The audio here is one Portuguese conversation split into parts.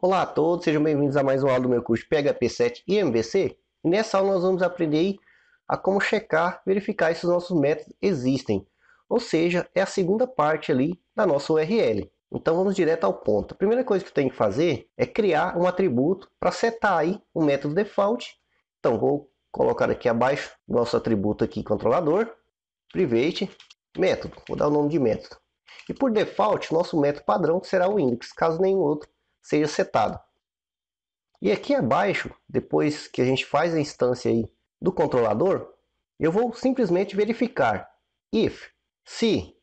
Olá a todos, sejam bem-vindos a mais uma aula do meu curso PHP 7 e MVC. nessa aula nós vamos aprender a como checar, verificar se os nossos métodos existem. Ou seja, é a segunda parte ali da nossa URL. Então vamos direto ao ponto. A primeira coisa que tem que fazer é criar um atributo para setar aí o um método default. Então vou colocar aqui abaixo nosso atributo aqui controlador, private, método. Vou dar o nome de método. E por default, nosso método padrão será o index, caso nenhum outro seja setado. E aqui abaixo, depois que a gente faz a instância aí do controlador, eu vou simplesmente verificar if, se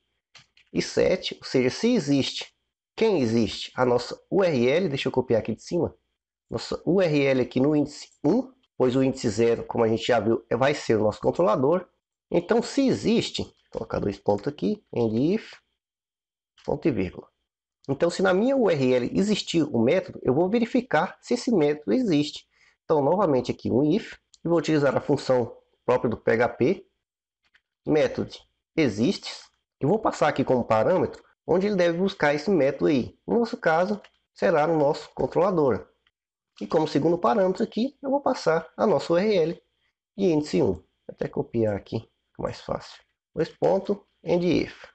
e set, ou seja, se existe, quem existe, a nossa URL, deixa eu copiar aqui de cima, nossa URL aqui no índice 1, pois o índice 0, como a gente já viu, vai ser o nosso controlador. Então, se existe, vou colocar dois pontos aqui, end if, ponto e vírgula. Então, se na minha URL existir um método, eu vou verificar se esse método existe. Então, novamente aqui um if, e vou utilizar a função própria do PHP, method exists, e vou passar aqui como parâmetro, onde ele deve buscar esse método aí. No nosso caso, será no nosso controlador. E como segundo parâmetro aqui, eu vou passar a nossa URL e índice 1. Vou até copiar aqui, mais fácil. Dois ponto, end if.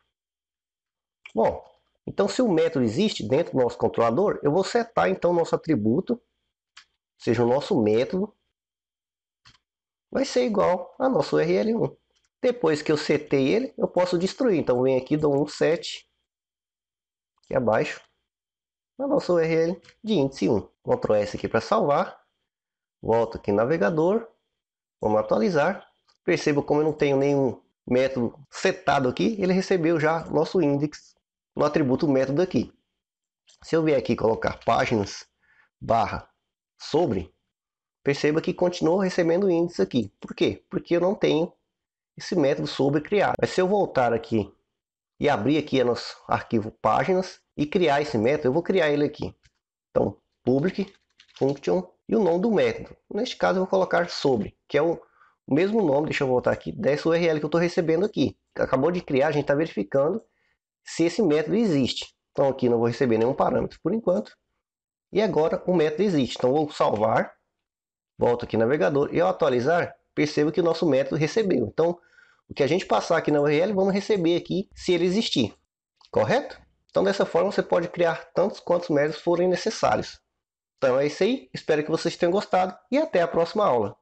Bom, então, se o método existe dentro do nosso controlador, eu vou setar então o nosso atributo, ou seja, o nosso método, vai ser igual a nosso URL1. Depois que eu setei ele, eu posso destruir. Então, vem aqui, dou um set, aqui abaixo, na nossa URL de índice 1. Ctrl S aqui para salvar, volto aqui no navegador, vamos atualizar. Percebo como eu não tenho nenhum método setado aqui, ele recebeu já nosso índice no atributo método aqui. Se eu vier aqui colocar páginas barra sobre, perceba que continua recebendo índice aqui. Por quê? Porque eu não tenho esse método sobre criar. Mas se eu voltar aqui e abrir aqui nosso arquivo páginas e criar esse método, eu vou criar ele aqui. Então, public function e o nome do método. Neste caso, eu vou colocar sobre, que é o mesmo nome, deixa eu voltar aqui, dessa URL que eu estou recebendo aqui. Acabou de criar, a gente está verificando se esse método existe. Então aqui não vou receber nenhum parâmetro por enquanto. E agora o método existe. Então vou salvar, volto aqui no navegador e ao atualizar, percebo que o nosso método recebeu. Então o que a gente passar aqui na URL, vamos receber aqui se ele existir. Correto? Então dessa forma você pode criar tantos quantos métodos forem necessários. Então é isso aí, espero que vocês tenham gostado e até a próxima aula.